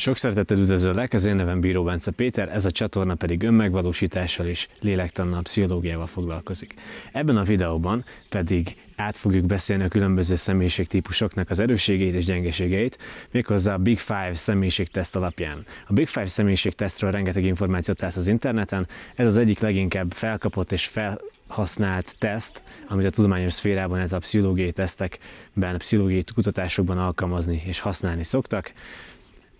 Sok szeretettel üdvözöllek, az én nevem Bíró Bence Péter, ez a csatorna pedig önmegvalósítással és lélektannal, pszichológiával foglalkozik. Ebben a videóban pedig át fogjuk beszélni a különböző személyiségtípusoknak az erősségeit és gyengeségeit, méghozzá a Big Five személyiségteszt alapján. A Big Five személyiségtesztről rengeteg információt lesz az interneten, ez az egyik leginkább felkapott és fel használt teszt, amit a tudományos szférában, ez a pszichológiai tesztekben, a pszichológiai kutatásokban alkalmazni és használni szoktak.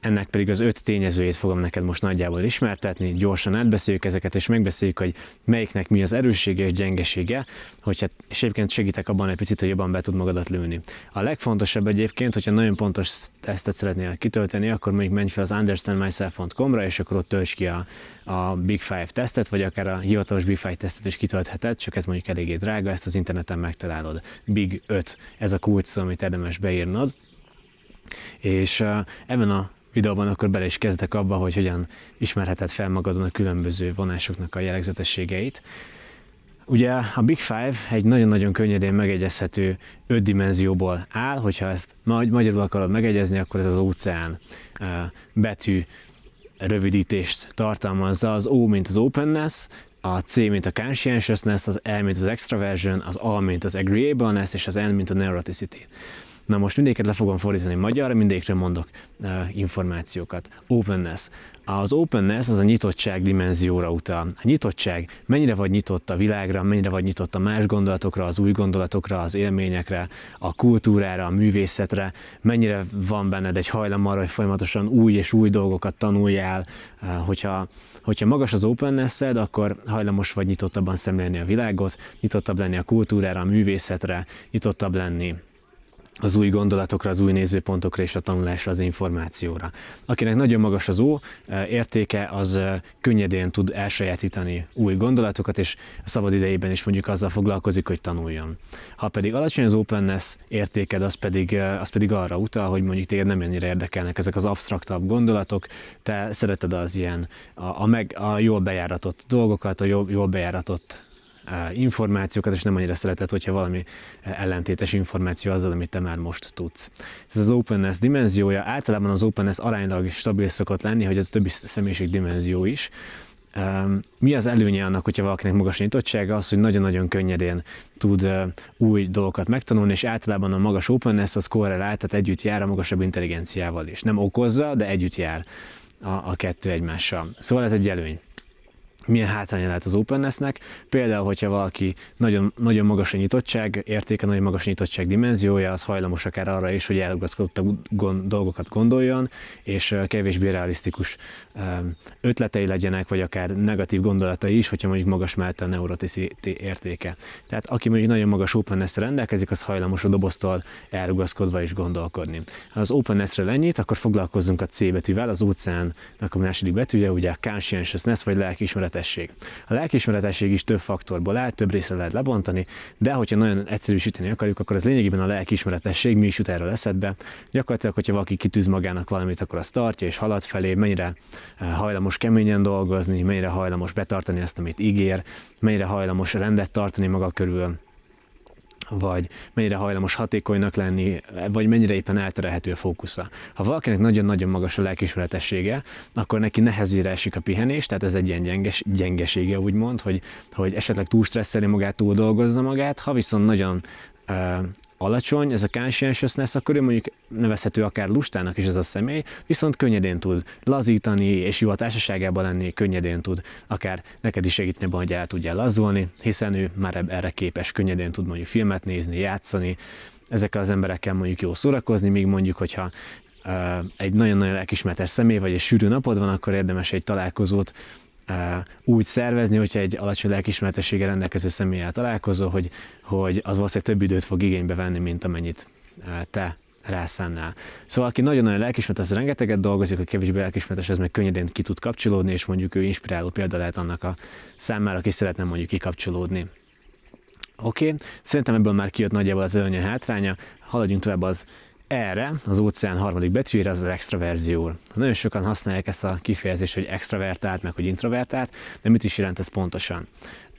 Ennek pedig az öt tényezőjét fogom neked most nagyjából ismertetni, gyorsan átbeszéljük ezeket, és megbeszéljük, hogy melyiknek mi az erőssége és gyengesége, hogy és egyébként segítek abban egy picit, hogy jobban be tud magadat lőni. A legfontosabb egyébként, hogyha nagyon pontos tesztet szeretnél kitölteni, akkor mondjuk menj fel az understandmyself.com-ra, és akkor ott tölts ki a, a Big Five tesztet, vagy akár a hivatalos Big Five tesztet is kitöltheted, csak ez mondjuk eléggé drága, ezt az interneten megtalálod. Big 5, ez a kulcs amit érdemes beírnod. És uh, ebben a videóban akkor bele is kezdek abba, hogy hogyan ismerheted fel magadon a különböző vonásoknak a jellegzetességeit. Ugye a Big Five egy nagyon-nagyon könnyedén megegyezhető öt dimenzióból áll, hogyha ezt magyarul akarod megegyezni, akkor ez az óceán betű rövidítést tartalmazza. Az O, mint az openness, a C, mint a conscientiousness, az E, mint az extraversion, az A, mint az agreeableness, és az N, mint a neuroticity. Na most mindéket le fogom fordítani magyarra, mindegyikről mondok uh, információkat. Openness. Az openness az a nyitottság dimenzióra utal. A nyitottság, mennyire vagy nyitott a világra, mennyire vagy nyitott a más gondolatokra, az új gondolatokra, az élményekre, a kultúrára, a művészetre, mennyire van benned egy hajlam arra, hogy folyamatosan új és új dolgokat tanuljál, eh, hogyha, hogyha magas az openness akkor hajlamos vagy nyitottabban szemlélni a világhoz, nyitottabb lenni a kultúrára, a művészetre, nyitottabb lenni az új gondolatokra, az új nézőpontokra és a tanulásra, az információra. Akinek nagyon magas az ó eh, értéke, az eh, könnyedén tud elsajátítani új gondolatokat, és a szabad idejében is mondjuk azzal foglalkozik, hogy tanuljon. Ha pedig alacsony az openness értéked, az pedig, eh, az pedig arra utal, hogy mondjuk téged nem ennyire érdekelnek ezek az absztraktabb gondolatok, te szereted az ilyen a, a, meg, a jól bejáratott dolgokat, a jól, jól bejáratott információkat, és nem annyira szereted, hogyha valami ellentétes információ azzal, amit te már most tudsz. Ez az openness dimenziója, általában az openness aránylag is stabil szokott lenni, hogy ez a többi személyiség dimenzió is. Mi az előnye annak, hogyha valakinek magas nyitottsága? Az, hogy nagyon-nagyon könnyedén tud új dolgokat megtanulni, és általában a magas openness az korrelált, tehát együtt jár a magasabb intelligenciával is. Nem okozza, de együtt jár a, a kettő egymással. Szóval ez egy előny milyen hátránya lehet az openness-nek. Például, hogyha valaki nagyon, nagyon magas a nyitottság értéke, nagyon magas a nyitottság dimenziója, az hajlamos akár arra is, hogy elugaszkodott gond, dolgokat gondoljon, és kevésbé realisztikus ötletei legyenek, vagy akár negatív gondolatai is, hogyha mondjuk magas mellett a neuroticity értéke. Tehát aki mondjuk nagyon magas openness rendelkezik, az hajlamos a doboztól elugaszkodva is gondolkodni. Ha az openness-re lennyit, akkor foglalkozzunk a C betűvel, az óceánnak a második betűje, ugye a conscientiousness, vagy lelkiismeret lelkismeretesség. A lelkiismeretesség is több faktorból áll, több részre lehet lebontani, de hogyha nagyon egyszerűsíteni akarjuk, akkor az lényegében a lelkiismeretesség, mi is jut erről eszedbe. Gyakorlatilag, hogyha valaki kitűz magának valamit, akkor azt tartja és halad felé, mennyire eh, hajlamos keményen dolgozni, mennyire hajlamos betartani azt, amit ígér, mennyire hajlamos rendet tartani maga körül, vagy mennyire hajlamos hatékonynak lenni, vagy mennyire éppen elterelhető a fókusza. Ha valakinek nagyon-nagyon magas a lelkismeretessége, akkor neki nehezére esik a pihenés, tehát ez egy ilyen gyenges, gyengesége úgymond, hogy, hogy esetleg túl stresszeli magát, túl dolgozza magát, ha viszont nagyon alacsony, ez a kásiásos lesz, akkor ő mondjuk nevezhető akár lustának is ez a személy, viszont könnyedén tud lazítani, és jó a társaságában lenni, könnyedén tud akár neked is segíteni abban, hogy el tudja lazulni, hiszen ő már erre képes, könnyedén tud mondjuk filmet nézni, játszani, ezekkel az emberekkel mondjuk jó szórakozni, míg mondjuk, hogyha egy nagyon-nagyon elkismertes személy vagy egy sűrű napod van, akkor érdemes egy találkozót úgy szervezni, hogyha egy alacsony lelkismertessége rendelkező személlyel találkozó, hogy, hogy az valószínűleg több időt fog igénybe venni, mint amennyit te rászánnál. Szóval aki nagyon-nagyon lelkismeretes, az rengeteget dolgozik, a kevésbé lelkismertes, ez meg könnyedén ki tud kapcsolódni, és mondjuk ő inspiráló példa lehet annak a számára, aki szeretne mondjuk kikapcsolódni. Oké, okay. szerintem ebből már kijött nagyjából az előnye hátránya, haladjunk tovább az erre, az óceán harmadik betűjére, az az extraverzió. Nagyon sokan használják ezt a kifejezést, hogy extravertált, meg hogy introvertált, de mit is jelent ez pontosan?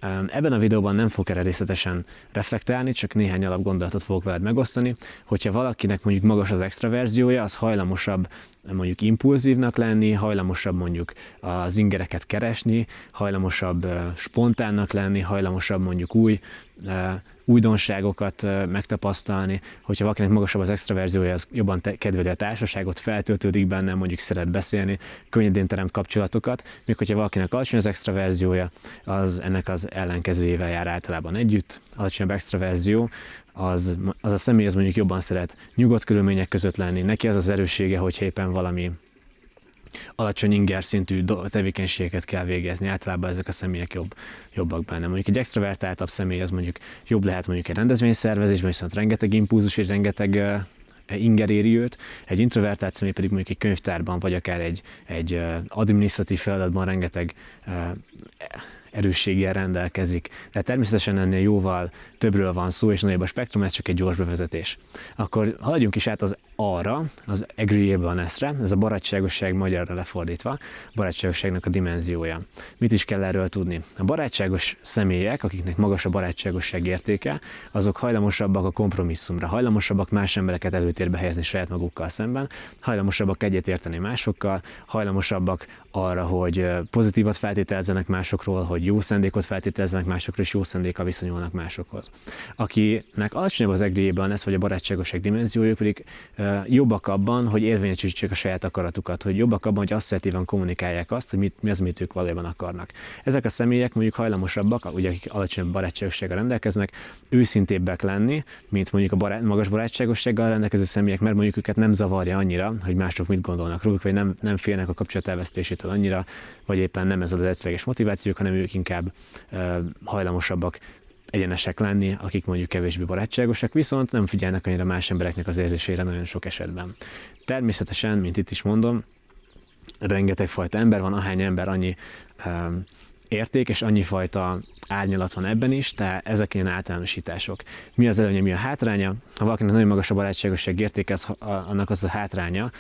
Ehm, ebben a videóban nem fogok erre részletesen reflektálni, csak néhány alapgondolatot fogok veled megosztani. Hogyha valakinek mondjuk magas az extraverziója, az hajlamosabb eh, mondjuk impulzívnak lenni, hajlamosabb mondjuk az ingereket keresni, hajlamosabb eh, spontánnak lenni, hajlamosabb mondjuk új eh, újdonságokat megtapasztalni, hogyha valakinek magasabb az extraverziója, az jobban kedveli a társaságot, feltöltődik benne, mondjuk szeret beszélni, könnyedén teremt kapcsolatokat, míg hogyha valakinek alacsony az extraverziója, az ennek az ellenkezőjével jár általában együtt. az a extraverzió, az, az a személy az mondjuk jobban szeret nyugodt körülmények között lenni. Neki az az erőssége, hogy éppen valami alacsony inger szintű tevékenységeket kell végezni, általában ezek a személyek jobb, jobbak benne. Mondjuk egy extrovertáltabb személy az mondjuk jobb lehet mondjuk egy rendezvényszervezésben, viszont rengeteg impulzus és rengeteg inger éri őt, egy introvertált személy pedig mondjuk egy könyvtárban, vagy akár egy, egy administratív feladatban rengeteg erősséggel rendelkezik. De természetesen ennél jóval többről van szó, és nagyobb a spektrum, ez csak egy gyors bevezetés. Akkor haladjunk is át az arra, az agreeableness-re, ez a barátságosság magyarra lefordítva, barátságosságnak a dimenziója. Mit is kell erről tudni? A barátságos személyek, akiknek magas a barátságosság értéke, azok hajlamosabbak a kompromisszumra, hajlamosabbak más embereket előtérbe helyezni saját magukkal szemben, hajlamosabbak egyetérteni másokkal, hajlamosabbak arra, hogy pozitívat feltételezzenek másokról, hogy jó szendékot feltételezzenek másokról, és jó szendéka viszonyulnak másokhoz. Akinek alacsonyabb az egréjében lesz, vagy a barátságosság dimenziója, pedig Eh, jobbak abban, hogy érvényesítsék a saját akaratukat, hogy jobbak abban, hogy asszertívan kommunikálják azt, hogy mit, mi az, amit ők valójában akarnak. Ezek a személyek mondjuk hajlamosabbak, ugye akik alacsonyabb barátságossággal rendelkeznek, őszintébbek lenni, mint mondjuk a barát, magas barátságossággal rendelkező személyek, mert mondjuk őket nem zavarja annyira, hogy mások mit gondolnak róluk, vagy nem, nem félnek a kapcsolat elvesztésétől annyira, vagy éppen nem ez az egységes motivációk, hanem ők inkább uh, hajlamosabbak egyenesek lenni, akik mondjuk kevésbé barátságosak, viszont nem figyelnek annyira más embereknek az érzésére nagyon sok esetben. Természetesen, mint itt is mondom, rengeteg fajta ember van, ahány ember annyi um, érték, és annyi fajta árnyalat van ebben is, tehát ezek ilyen általánosítások. Mi az előnye, mi a hátránya? Ha valakinek nagyon magas a barátságosság értéke, az, annak az a hátránya,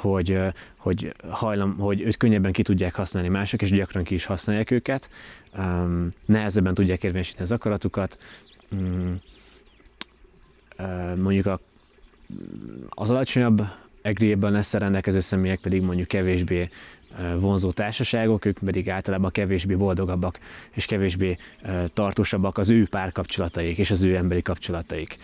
hogy, hogy hajlam, hogy őt könnyebben ki tudják használni mások, és gyakran ki is használják őket, nehezebben tudják érvényesíteni az akaratukat, mm, mondjuk a, az alacsonyabb egréjében lesz rendelkező személyek pedig mondjuk kevésbé vonzó társaságok, ők pedig általában kevésbé boldogabbak és kevésbé tartósabbak az ő párkapcsolataik és az ő emberi kapcsolataik.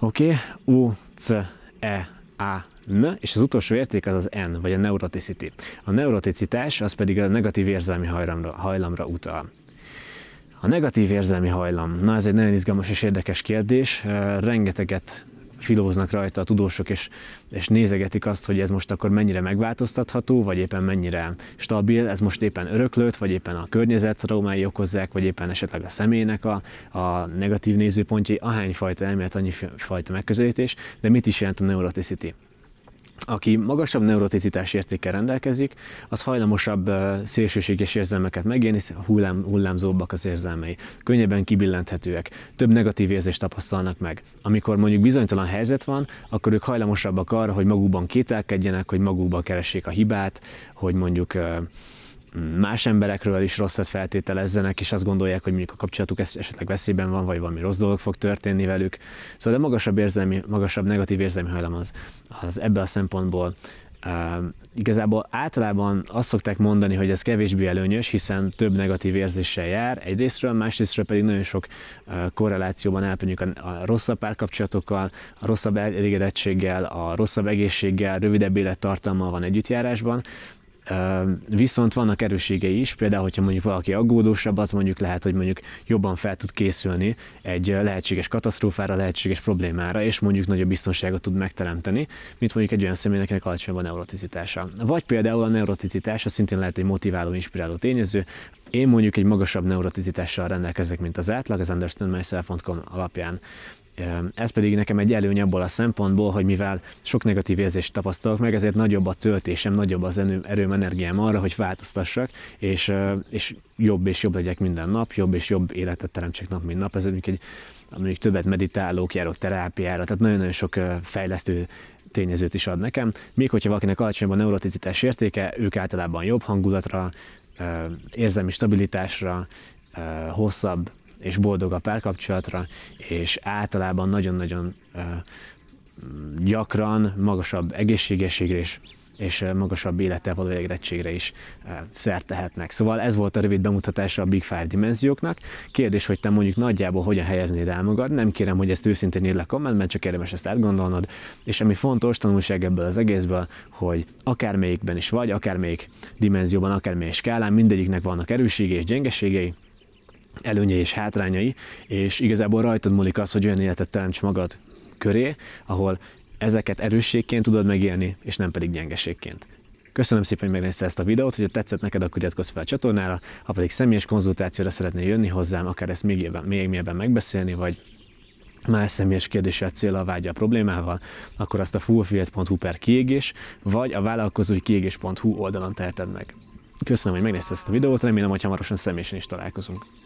Oké, okay? U, C, E, A, Na, és az utolsó érték az az N, vagy a neuroticity. A neuroticitás az pedig a negatív érzelmi hajlamra, hajlamra utal. A negatív érzelmi hajlam. Na, ez egy nagyon izgalmas és érdekes kérdés. Rengeteget filóznak rajta a tudósok, és, és nézegetik azt, hogy ez most akkor mennyire megváltoztatható, vagy éppen mennyire stabil, ez most éppen öröklött, vagy éppen a környezet traumái okozzák, vagy éppen esetleg a személynek a, a negatív nézőpontjai, ahányfajta elmélet, annyi fajta megközelítés, de mit is jelent a neuroticity? aki magasabb neuroticitás értékkel rendelkezik, az hajlamosabb szélsőséges érzelmeket megélni, hullám, hullámzóbbak az érzelmei, könnyebben kibillenthetőek, több negatív érzést tapasztalnak meg. Amikor mondjuk bizonytalan helyzet van, akkor ők hajlamosabbak arra, hogy magukban kételkedjenek, hogy magukban keressék a hibát, hogy mondjuk más emberekről is rosszat feltételezzenek, és azt gondolják, hogy mondjuk a kapcsolatuk esetleg veszélyben van, vagy valami rossz dolog fog történni velük. Szóval de magasabb érzelmi, magasabb negatív érzelmi hajlam az, az ebből a szempontból Uh, igazából általában azt szokták mondani, hogy ez kevésbé előnyös, hiszen több negatív érzéssel jár egyrésztről, másrésztről pedig nagyon sok uh, korrelációban áll mondjuk a, a rosszabb párkapcsolatokkal, a rosszabb elégedettséggel, a rosszabb egészséggel, rövidebb élettartammal van együttjárásban, Viszont vannak erősségei is, például, hogyha mondjuk valaki aggódósabb, az mondjuk lehet, hogy mondjuk jobban fel tud készülni egy lehetséges katasztrófára, lehetséges problémára, és mondjuk nagyobb biztonságot tud megteremteni, mint mondjuk egy olyan személynek, akinek alacsonyabb a neuroticitása. Vagy például a neuroticitás, az szintén lehet egy motiváló, inspiráló tényező, én mondjuk egy magasabb neuroticitással rendelkezek, mint az átlag, az understandmyself.com alapján. Ez pedig nekem egy előny abból a szempontból, hogy mivel sok negatív érzést tapasztalok meg, ezért nagyobb a töltésem, nagyobb az erőm, energiám arra, hogy változtassak, és, és jobb és jobb legyek minden nap, jobb és jobb életet teremtsek nap, mint nap. Ez mondjuk egy mondjuk többet meditálók, járok terápiára, tehát nagyon-nagyon sok fejlesztő tényezőt is ad nekem. Még hogyha valakinek alacsonyabb a neuroticitás értéke, ők általában jobb hangulatra, érzelmi stabilitásra, hosszabb és boldog a párkapcsolatra, és általában nagyon-nagyon gyakran magasabb egészségességre és és magasabb élettel való érettségre is szert tehetnek. Szóval ez volt a rövid bemutatása a Big Five dimenzióknak. Kérdés, hogy te mondjuk nagyjából hogyan helyeznéd el magad. Nem kérem, hogy ezt őszintén írd le kommentben, csak érdemes ezt átgondolnod. És ami fontos tanulság ebből az egészből, hogy akármelyikben is vagy, akármelyik dimenzióban, akármelyik skálán, mindegyiknek vannak erősségei és gyengeségei, előnyei és hátrányai, és igazából rajtad múlik az, hogy olyan életet teremts magad köré, ahol ezeket erősségként tudod megélni, és nem pedig gyengeségként. Köszönöm szépen, hogy megnézte ezt a videót, hogyha tetszett neked, akkor iratkozz fel a csatornára, ha pedig személyes konzultációra szeretnél jönni hozzám, akár ezt még, élben, még mélyebben megbeszélni, vagy más személyes kérdéssel célra vágya a problémával, akkor azt a fullfield.hu per kiégés, vagy a vállalkozói kiégés.hu oldalon teheted meg. Köszönöm, hogy megnézted ezt a videót, remélem, hogy hamarosan személyesen is találkozunk.